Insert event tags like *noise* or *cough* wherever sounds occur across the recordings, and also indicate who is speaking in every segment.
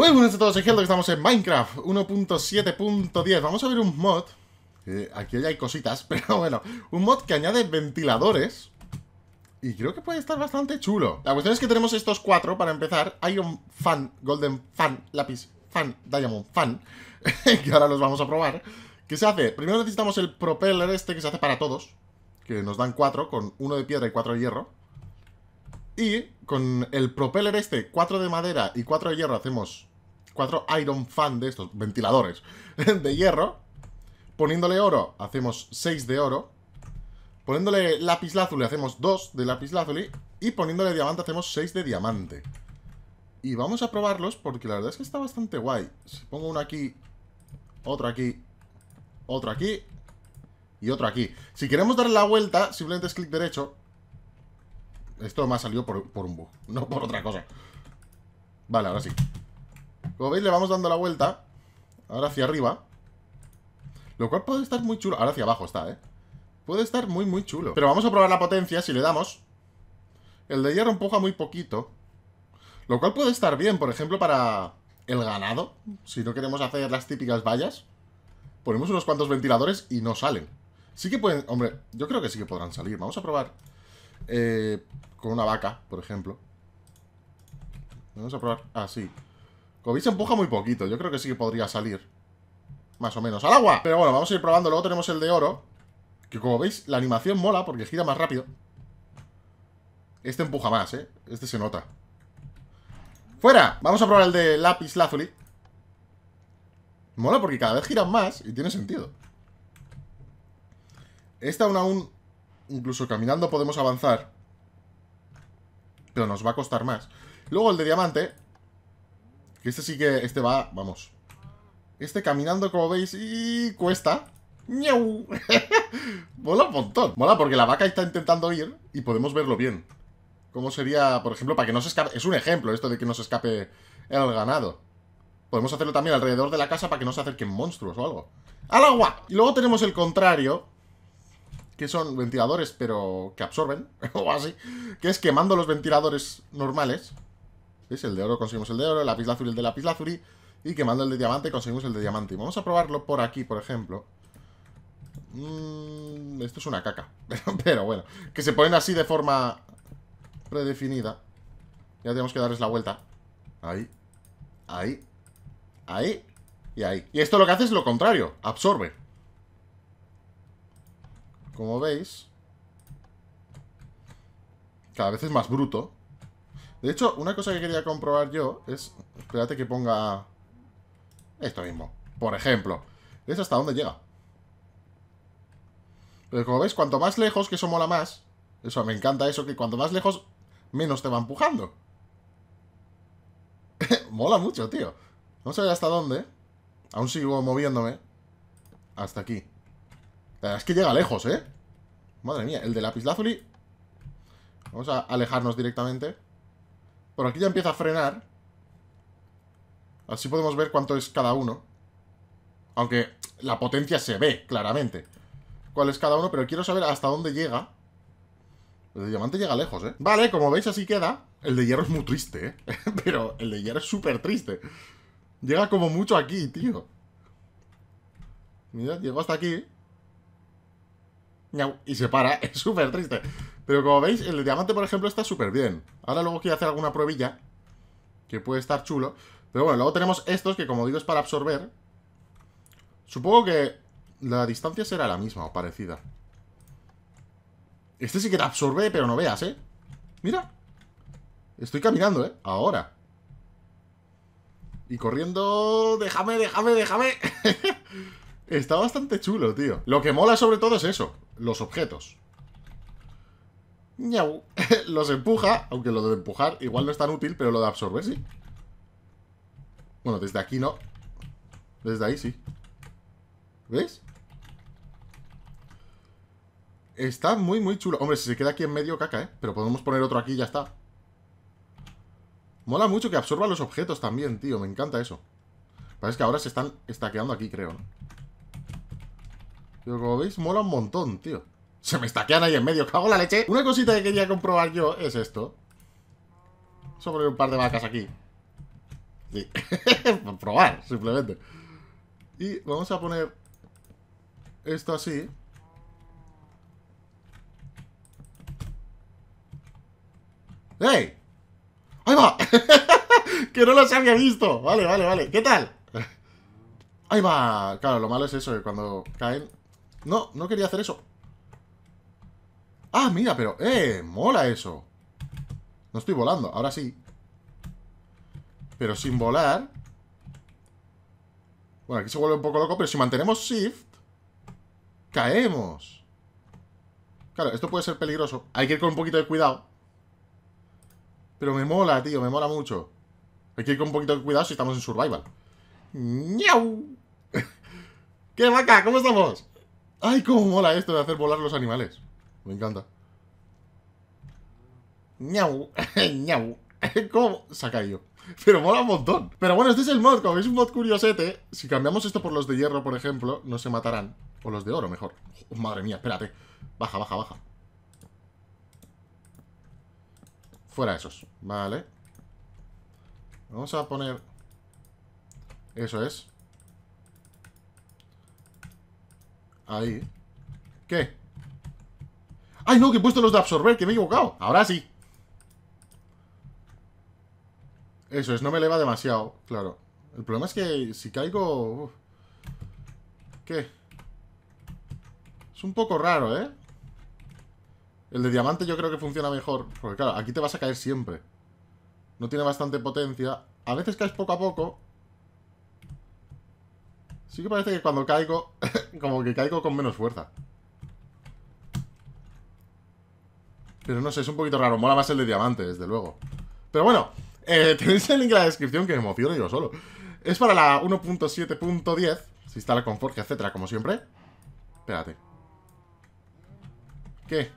Speaker 1: Muy buenas a todos, soy que estamos en Minecraft 1.7.10 Vamos a ver un mod Aquí ya hay cositas, *laughs* pero bueno Un mod que añade ventiladores Y creo que puede estar bastante chulo La cuestión es que tenemos estos cuatro para empezar un Fan, Golden Fan, Lápiz Fan, Diamond Fan *laughs* Que ahora los vamos a probar ¿Qué se hace? Primero necesitamos el propeller este que se hace para todos Que nos dan cuatro, con uno de piedra y cuatro de hierro y con el propeller este, cuatro de madera y cuatro de hierro, hacemos cuatro Iron Fan de estos, ventiladores *laughs* de hierro. Poniéndole oro, hacemos 6 de oro. Poniéndole lápiz lazuli, hacemos 2 de lápiz lázuli Y poniéndole diamante, hacemos 6 de diamante. Y vamos a probarlos porque la verdad es que está bastante guay. pongo uno aquí, otro aquí, otro aquí y otro aquí. Si queremos darle la vuelta, simplemente es clic derecho. Esto me salió por, por un bug, *laughs* no por otra cosa. Vale, ahora sí. Como veis, le vamos dando la vuelta. Ahora hacia arriba. Lo cual puede estar muy chulo. Ahora hacia abajo está, ¿eh? Puede estar muy, muy chulo. Pero vamos a probar la potencia si le damos. El de hierro empuja muy poquito. Lo cual puede estar bien, por ejemplo, para el ganado. Si no queremos hacer las típicas vallas. Ponemos unos cuantos ventiladores y no salen. Sí que pueden... Hombre, yo creo que sí que podrán salir. Vamos a probar eh, con una vaca, por ejemplo. Vamos a probar así. Ah, Kovic empuja muy poquito. Yo creo que sí que podría salir. Más o menos. ¡Al agua! Pero bueno, vamos a ir probando. Luego tenemos el de oro. Que como veis, la animación mola porque gira más rápido. Este empuja más, ¿eh? Este se nota. ¡Fuera! Vamos a probar el de lápiz lazuli. Mola porque cada vez giran más y tiene sentido. Esta aún aún... Incluso caminando podemos avanzar. Pero nos va a costar más. Luego el de diamante que este sí que, este va, vamos. Este caminando, como veis, y cuesta. ¡Niau! *laughs* Mola un montón. Mola porque la vaca está intentando ir y podemos verlo bien. ¿Cómo sería, por ejemplo, para que no se escape? Es un ejemplo esto de que no se escape el ganado. Podemos hacerlo también alrededor de la casa para que no se acerquen monstruos o algo. ¡Al agua! Y luego tenemos el contrario, que son ventiladores pero que absorben, *laughs* o así, que es quemando los ventiladores normales. ¿Veis? El de oro conseguimos el de oro, el lapislázuli el de lapislázuli y quemando el de diamante conseguimos el de diamante. Y vamos a probarlo por aquí, por ejemplo. Mm, esto es una caca. *laughs* pero bueno, que se ponen así de forma predefinida. Ya tenemos que darles la vuelta. Ahí, ahí, ahí y ahí. Y esto lo que hace es lo contrario, absorbe. Como veis, cada vez es más bruto. De hecho, una cosa que quería comprobar yo es... Espérate que ponga... Esto mismo. Por ejemplo. ¿Ves hasta dónde llega? Pero como ves, cuanto más lejos, que eso mola más. Eso, me encanta eso, que cuanto más lejos, menos te va empujando. *laughs* mola mucho, tío. No sé hasta dónde. Aún sigo moviéndome. Hasta aquí. La es que llega lejos, ¿eh? Madre mía, el de lapislázuli. Vamos a alejarnos directamente. Por aquí ya empieza a frenar. Así podemos ver cuánto es cada uno. Aunque la potencia se ve, claramente. Cuál es cada uno, pero quiero saber hasta dónde llega. El de diamante llega lejos, ¿eh? Vale, como veis, así queda. El de hierro es muy triste, ¿eh? *laughs* pero el de hierro es súper triste. Llega como mucho aquí, tío. Mira, llegó hasta aquí. Y se para, *laughs* es súper triste. Pero como veis, el diamante, por ejemplo, está súper bien. Ahora luego quiero hacer alguna pruebilla, que puede estar chulo. Pero bueno, luego tenemos estos, que como digo, es para absorber. Supongo que la distancia será la misma o parecida. Este sí que te absorbe, pero no veas, ¿eh? Mira. Estoy caminando, ¿eh? Ahora. Y corriendo... Déjame, déjame, déjame. *laughs* Está bastante chulo, tío. Lo que mola sobre todo es eso. Los objetos. *laughs* los empuja, aunque lo de empujar igual no es tan útil, pero lo de absorber sí. Bueno, desde aquí no. Desde ahí sí. ¿Veis? Está muy, muy chulo. Hombre, si se queda aquí en medio, caca, ¿eh? Pero podemos poner otro aquí y ya está. Mola mucho que absorba los objetos también, tío. Me encanta eso. Parece que ahora se están estaqueando aquí, creo, ¿no? Pero como veis, mola un montón, tío. Se me estaquean ahí en medio, cago la leche. Una cosita que quería comprobar yo es esto. Sobre un par de vacas aquí. Sí. *laughs* probar, simplemente. Y vamos a poner esto así. ¡Ey! ¡Ahí va! *laughs* que no las había visto. Vale, vale, vale. ¿Qué tal? Ahí va. Claro, lo malo es eso, que cuando caen... No, no quería hacer eso. Ah, mira, pero... ¡Eh! ¡Mola eso! No estoy volando, ahora sí. Pero sin volar... Bueno, aquí se vuelve un poco loco, pero si mantenemos Shift... ¡Caemos! Claro, esto puede ser peligroso. Hay que ir con un poquito de cuidado. Pero me mola, tío, me mola mucho. Hay que ir con un poquito de cuidado si estamos en survival. ¡Niau! *laughs* ¡Qué vaca! ¿Cómo estamos? ¡Ay, cómo mola esto de hacer volar los animales! Me encanta. Ñau, *laughs* ñau. *laughs* ¿Cómo? Se ha caído. Pero mola un montón. Pero bueno, este es el mod. Como veis, un mod curiosete. Si cambiamos esto por los de hierro, por ejemplo, no se matarán. O los de oro, mejor. Oh, madre mía, espérate. Baja, baja, baja. Fuera esos. Vale. Vamos a poner... Eso es. Ahí. ¿Qué? ¡Ay, no! Que he puesto los de absorber, que me he equivocado. Ahora sí. Eso es, no me eleva demasiado, claro. El problema es que si caigo... ¿Qué? Es un poco raro, ¿eh? El de diamante yo creo que funciona mejor. Porque claro, aquí te vas a caer siempre. No tiene bastante potencia. A veces caes poco a poco. Sí que parece que cuando caigo... *laughs* como que caigo con menos fuerza. Pero no sé, es un poquito raro. Mola más el de diamante, desde luego. Pero bueno, eh, *laughs* tenéis el link en la descripción que me emociono yo solo. Es para la 1.7.10. Se instala con Forge, etcétera, como siempre. Espérate. ¿Qué?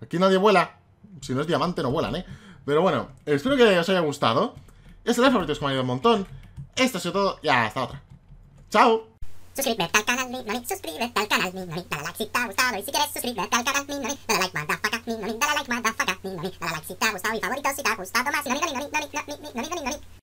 Speaker 1: Aquí nadie vuela. Si no es diamante, no vuelan, ¿eh? Pero bueno, espero que os haya gustado. Este es el favorito, os ha ido un montón. Esto ha sido todo ya hasta otra. ¡Chao! Suscríbete al canal, mi noni, suscríbete al canal, mi noni, dale like si te ha gustado y si quieres suscríbete al canal, mi noni, dale like, motherfucker, mi noni, dale like, motherfucker, mi noni, dale like si te ha gustado y favorito si te ha gustado más,